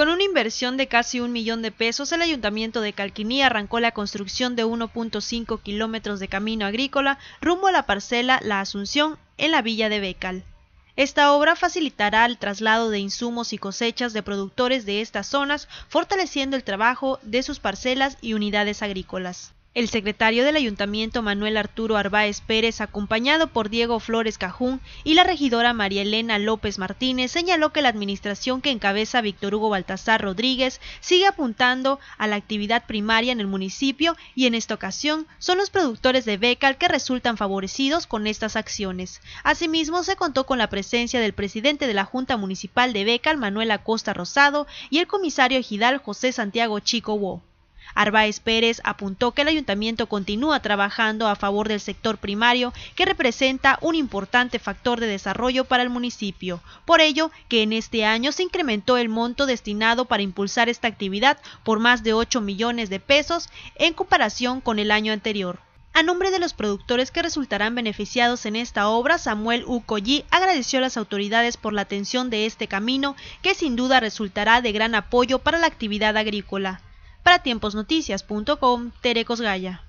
Con una inversión de casi un millón de pesos, el ayuntamiento de Calquiní arrancó la construcción de 1.5 kilómetros de camino agrícola rumbo a la parcela La Asunción en la villa de Becal. Esta obra facilitará el traslado de insumos y cosechas de productores de estas zonas, fortaleciendo el trabajo de sus parcelas y unidades agrícolas. El secretario del ayuntamiento Manuel Arturo Arbaez Pérez, acompañado por Diego Flores Cajún y la regidora María Elena López Martínez, señaló que la administración que encabeza Víctor Hugo Baltasar Rodríguez sigue apuntando a la actividad primaria en el municipio y en esta ocasión son los productores de Becal que resultan favorecidos con estas acciones. Asimismo, se contó con la presencia del presidente de la Junta Municipal de Becal, Manuel Acosta Rosado, y el comisario ejidal José Santiago Chico Arbaez Pérez apuntó que el ayuntamiento continúa trabajando a favor del sector primario, que representa un importante factor de desarrollo para el municipio. Por ello, que en este año se incrementó el monto destinado para impulsar esta actividad por más de 8 millones de pesos en comparación con el año anterior. A nombre de los productores que resultarán beneficiados en esta obra, Samuel Ucoyi agradeció a las autoridades por la atención de este camino, que sin duda resultará de gran apoyo para la actividad agrícola. Para tiemposnoticias.com, Terecos Gaya.